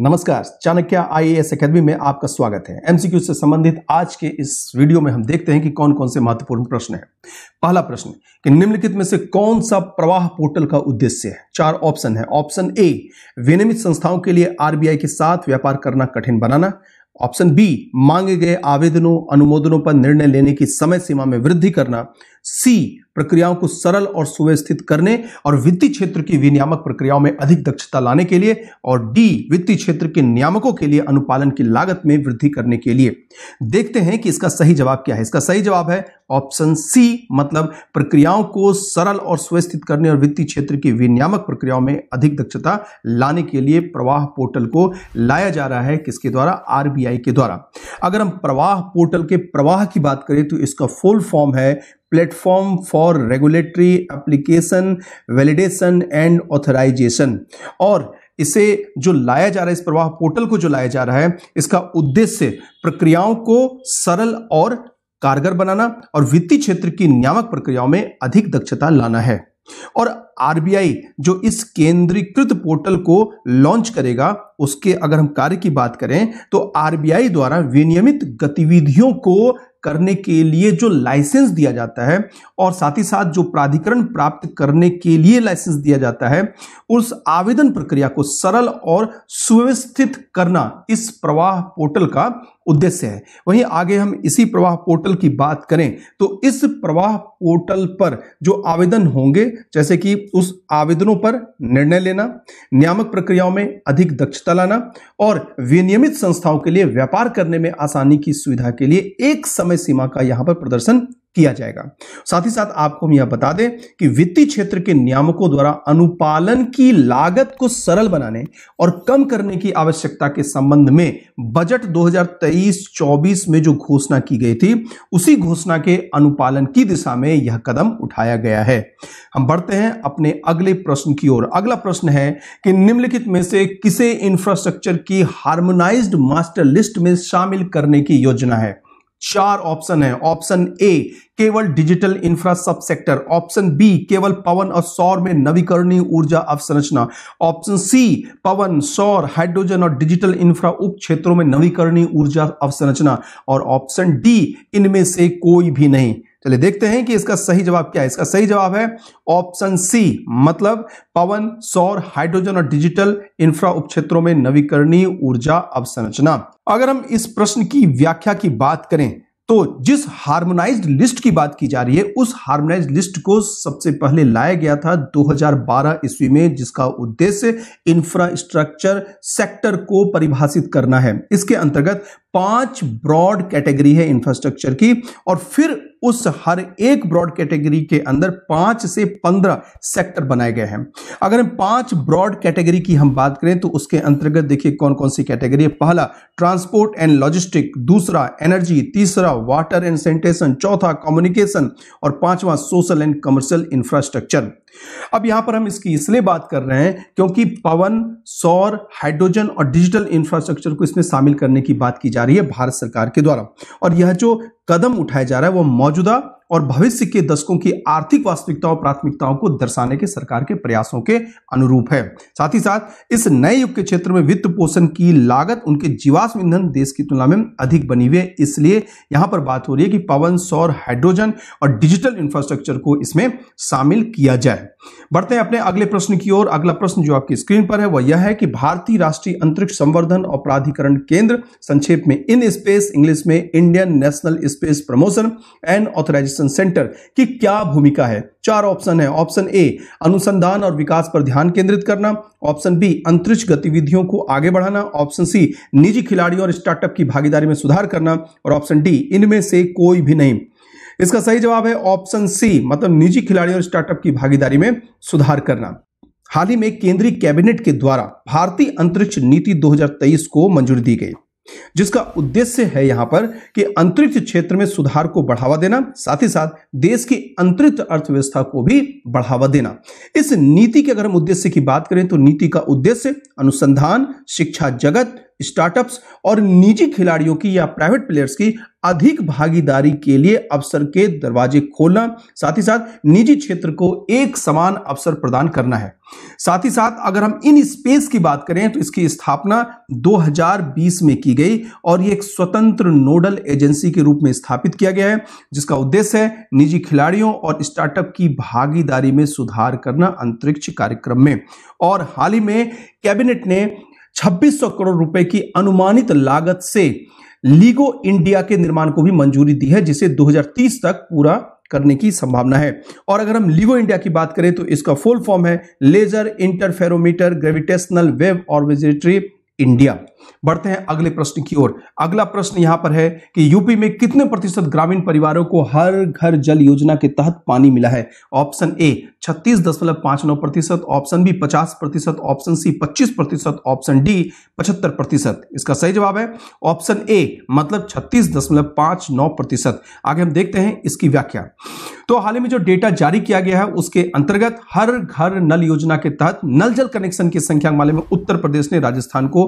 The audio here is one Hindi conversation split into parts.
नमस्कार चाणक्य आई एस अकेदमी में आपका स्वागत है एमसीक्यू से संबंधित आज के इस वीडियो में हम देखते हैं कि कौन कौन से महत्वपूर्ण प्रश्न है पहला प्रश्न कि निम्नलिखित में से कौन सा प्रवाह पोर्टल का उद्देश्य है चार ऑप्शन है ऑप्शन ए विनियमित संस्थाओं के लिए आरबीआई के साथ व्यापार करना कठिन बनाना ऑप्शन बी मांगे गए आवेदनों अनुमोदनों पर निर्णय लेने की समय सीमा में वृद्धि करना सी प्रक्रियाओं को सरल और सुव्यवस्थित करने और वित्तीय क्षेत्र की विनियामक प्रक्रियाओं में अधिक दक्षता लाने के लिए और डी वित्तीय क्षेत्र के नियामकों के लिए अनुपालन की लागत में वृद्धि करने के लिए देखते हैं कि इसका सही जवाब क्या है इसका सही जवाब है ऑप्शन सी मतलब प्रक्रियाओं को सरल और सुव्यवस्थित करने और वित्तीय क्षेत्र की विनियामक प्रक्रियाओं में अधिक दक्षता लाने के लिए प्रवाह पोर्टल को लाया जा रहा है किसके द्वारा आरबीआई के द्वारा अगर हम प्रवाह पोर्टल के प्रवाह की बात करें तो इसका फुल फॉर्म है platform for regulatory application validation and authorisation और इसे जो लाया जा रहा है इस प्रवाह पोर्टल को जो लाया जा रहा है इसका उद्देश्य प्रक्रियाओं को सरल और कारगर बनाना और वित्तीय क्षेत्र की नियामक प्रक्रियाओं में अधिक दक्षता लाना है और आरबीआई जो इस केंद्रीकृत पोर्टल को लॉन्च करेगा उसके अगर हम कार्य की बात करें तो आरबीआई द्वारा विनियमित गतिविधियों को करने के लिए जो लाइसेंस दिया जाता है और साथ ही साथ जो प्राधिकरण प्राप्त करने के लिए लाइसेंस दिया जाता है उस आवेदन प्रक्रिया को सरल और सुव्यवस्थित करना इस प्रवाह पोर्टल का उद्देश्य है वहीं आगे हम इसी प्रवाह पोर्टल की बात करें तो इस प्रवाह पोर्टल पर जो आवेदन होंगे जैसे कि उस आवेदनों पर निर्णय लेना नियामक प्रक्रियाओं में अधिक दक्षता लाना और विनियमित संस्थाओं के लिए व्यापार करने में आसानी की सुविधा के लिए एक समय सीमा का यहां पर प्रदर्शन किया जाएगा साथ ही साथ आपको हम यह बता दें कि वित्तीय क्षेत्र के नियामकों द्वारा अनुपालन की लागत को सरल बनाने और कम करने की आवश्यकता के संबंध में बजट 2023-24 में जो घोषणा की गई थी उसी घोषणा के अनुपालन की दिशा में यह कदम उठाया गया है हम बढ़ते हैं अपने अगले प्रश्न की ओर अगला प्रश्न है कि निम्नलिखित में से किसे इंफ्रास्ट्रक्चर की हार्मोनाइज्ड मास्टर लिस्ट में शामिल करने की योजना है चार ऑप्शन है ऑप्शन ए केवल digital infra sub sector option B केवल पवन और सौर में नवीकरणीय ऊर्जा अवसंरचना ऑप्शन सी पवन सौर हाइड्रोजन और डिजिटल इंफ्रा उप क्षेत्रों में नवीकरणीय ऊर्जा अवसंरचना और ऑप्शन डी इनमें से कोई भी नहीं चलिए देखते हैं कि इसका सही जवाब क्या है इसका सही जवाब है ऑप्शन सी मतलब पवन सौर हाइड्रोजन और डिजिटल इंफ्रा उपक्षेत्रों में नवीकरणीय ऊर्जा अवसंरचना अगर हम इस प्रश्न की व्याख्या की बात करें तो जिस हार्मोनाइज्ड लिस्ट की बात की जा रही है उस हार्मोनाइज्ड लिस्ट को सबसे पहले लाया गया था 2012 ईस्वी में जिसका उद्देश्य इंफ्रास्ट्रक्चर सेक्टर को परिभाषित करना है इसके अंतर्गत पांच ब्रॉड कैटेगरी है इंफ्रास्ट्रक्चर की और फिर उस हर एक ब्रॉड कैटेगरी के अंदर पांच से पंद्रह सेक्टर बनाए गए हैं अगर हम पांच ब्रॉड कैटेगरी की हम बात करें तो उसके अंतर्गत देखिए कौन कौन सी कैटेगरी है पहला ट्रांसपोर्ट एंड लॉजिस्टिक दूसरा एनर्जी तीसरा वाटर एंड सैनिटेशन चौथा कम्युनिकेशन और पांचवा सोशल एंड कमर्शियल इंफ्रास्ट्रक्चर अब यहां पर हम इसकी इसलिए बात कर रहे हैं क्योंकि पवन सौर हाइड्रोजन और डिजिटल इंफ्रास्ट्रक्चर को इसमें शामिल करने की बात की जा रही है भारत सरकार के द्वारा और यह जो कदम उठाया जा रहा है वह मौजूदा और भविष्य के दशकों की आर्थिक वास्तविकताओं प्राथमिकताओं को दर्शाने के सरकार के प्रयासों के अनुरूप है साथ ही साथ इस नए युग के क्षेत्र में वित्त पोषण की लागत उनके जीवाश्म ईंधन देश की तुलना में अधिक बनी हुई है इसलिए यहां पर बात हो रही है कि पवन सौर हाइड्रोजन और डिजिटल इंफ्रास्ट्रक्चर को इसमें शामिल किया जाए बढ़ते हैं अपने अगले प्रश्न की ओर अगला प्रश्न जो आपकी स्क्रीन पर है वह यह है कि भारतीय राष्ट्रीय अंतरिक्ष संवर्धन और प्राधिकरण केंद्र संक्षेप में इन स्पेस इंग्लिश में Indian national space promotion and authorisation research centre की क्या भूमिका है चार ऑप्शन है ऑप्शन ए अनुसंधान और विकास पर ध्यान केंद्रित करना ऑप्शन बी अंतरिक्ष गतिविधियों को आगे बढ़ाना ऑप्शन सी निजी खिलाड़ियों और स्टार्टअप की भागीदारी में सुधार करना और ऑप्शन डी इनमें से कोई भी नहीं इसका सही जवाब है ऑप्शन सी मतलब निजी खिलाड़ियों और स्टार्टअप की भागीदारी में सुधार करना हाल ही में केंद्रीय कैबिनेट के द्वारा भारतीय अंतरिक्ष नीति 2023 को मंजूरी दी गई जिसका उद्देश्य है यहां पर कि अंतरिक्ष क्षेत्र में सुधार को बढ़ावा देना साथ ही साथ देश की अंतरिक्ष अर्थव्यवस्था को भी बढ़ावा देना इस नीति के अगर हम उद्देश्य की बात करें तो नीति का उद्देश्य अनुसंधान शिक्षा जगत स्टार्टअप्स और निजी खिलाड़ियों की या प्राइवेट प्लेयर्स की अधिक भागीदारी के लिए अवसर के दरवाजे खोलना साथ ही साथ निजी क्षेत्र को एक समान अवसर प्रदान करना है साथ ही साथ अगर हम इन स्पेस की बात करें तो इसकी स्थापना 2020 में की गई और ये एक स्वतंत्र नोडल एजेंसी के रूप में स्थापित किया गया है जिसका उद्देश्य है निजी खिलाड़ियों और स्टार्टअप की भागीदारी में सुधार करना अंतरिक्ष कार्यक्रम में और हाल ही में कैबिनेट ने 2600 करोड़ रुपए की अनुमानित लागत से लीगो इंडिया के निर्माण को भी मंजूरी दी है जिसे 2030 तक पूरा करने की संभावना है और अगर हम लीगो इंडिया की बात करें तो इसका फुल फॉर्म है laser interferometer gravitational wave observatory India बढ़ते हैं अगले प्रश्न की ओर अगला प्रश्न यहां पर है कि यूपी में कितने प्रतिशत ग्रामीण परिवारों को हर घर जल योजना के तहत पानी मिला है ऑप्शन ए छत्तीस दशमलव पांच नौ प्रतिशत ऑप्शन बी पचास प्रतिशत ऑप्शन सी पच्चीस प्रतिशत ऑप्शन डी पचहत्तर प्रतिशत इसका सही जवाब है ऑप्शन ए मतलब छत्तीस दशमलव पांच नौ प्रतिशत आगे हम देखते हैं इसकी व्याख्या तो हाल ही में जो डेटा जारी किया गया है उसके अंतर्गत हर घर नल योजना के तहत नल जल कनेक्शन की संख्या मामले में उत्तर प्रदेश ने राजस्थान को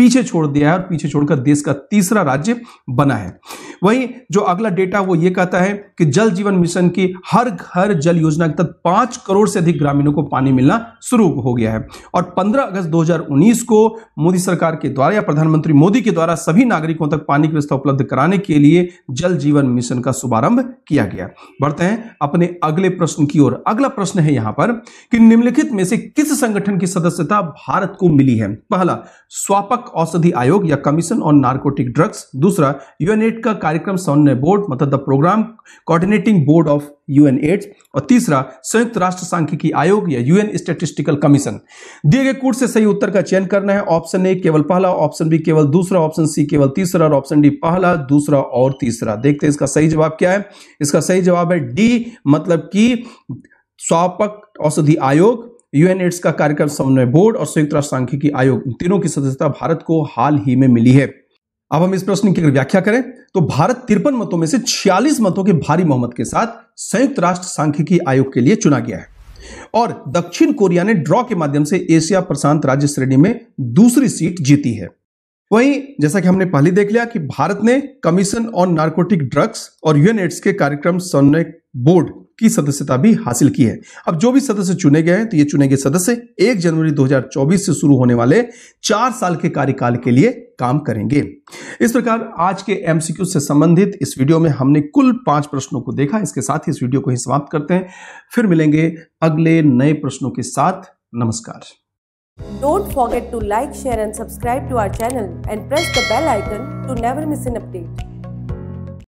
पीछे छोड़ दिया है और पीछे छोड़कर देश का तीसरा राज्य बना है वहीं जो अगला डेटा वो ये कहता है कि जल जीवन मिशन की हर घर जल योजना के तहत पांच करोड़ से अधिक ग्रामीणों को पानी मिलना शुरू हो गया है और 15 अगस्त 2019 को मोदी सरकार के द्वारा या प्रधानमंत्री मोदी के द्वारा सभी नागरिकों तक पानी की व्यवस्था उपलब्ध कराने के लिए जल जीवन मिशन का शुभारंभ किया गया बढ़ते हैं अपने अगले प्रश्न की ओर अगला प्रश्न है यहां पर कि निम्नलिखित में से किस संगठन की सदस्यता भारत को मिली है पहला स्वापक औषधि आयोग या कमीशन ऑन नार्कोटिक ड्रग्स दूसरा यूएनएड का कार्यक्रम समन्वय बोर्ड मतलब the programme coordinating board of UNAIDS और तीसरा संयुक्त राष्ट्र सांख्यिकी आयोग या यूएन स्टेटिस्टिकल कमीशन दिए गए कूट से सही उत्तर का चयन करना है ऑप्शन ए केवल पहला ऑप्शन बी केवल दूसरा ऑप्शन सी केवल तीसरा और ऑप्शन डी पहला दूसरा और तीसरा देखते हैं इसका सही जवाब क्या है इसका सही जवाब है डी मतलब कि स्वापक औषधि आयोग एड्स का कार्यक्रम समन्वय बोर्ड और संयुक्त राष्ट्र सांख्यिकी आयोग तीनों की सदस्यता भारत को हाल ही में मिली है अब हम इस प्रश्न की अगर व्याख्या करें तो भारत तिरपन मतों में से छियालीस मतों के भारी मोहम्मद के साथ संयुक्त राष्ट्र सांख्यिकी आयोग के लिए चुना गया है और दक्षिण कोरिया ने ड्रॉ के माध्यम से एशिया प्रशांत राज्य श्रेणी में दूसरी सीट जीती है वहीं जैसा कि हमने पहले देख लिया कि भारत ने कमीशन ऑन नार्कोटिक ड्रग्स और यूएन एड्स के कार्यक्रम समन्वय बोर्ड की सदस्यता भी हासिल की है अब जो भी सदस्य चुने गए हैं तो ये चुने गए सदस्य 1 जनवरी 2024 से शुरू होने वाले चार साल के कार्यकाल के लिए काम करेंगे इस प्रकार आज के एमसीक्यू से संबंधित इस वीडियो में हमने कुल पांच प्रश्नों को देखा इसके साथ ही इस वीडियो को ही समाप्त करते हैं फिर मिलेंगे अगले नए प्रश्नों के साथ नमस्कार don't forget to like share and subscribe to our channel and press the bell icon to never miss an update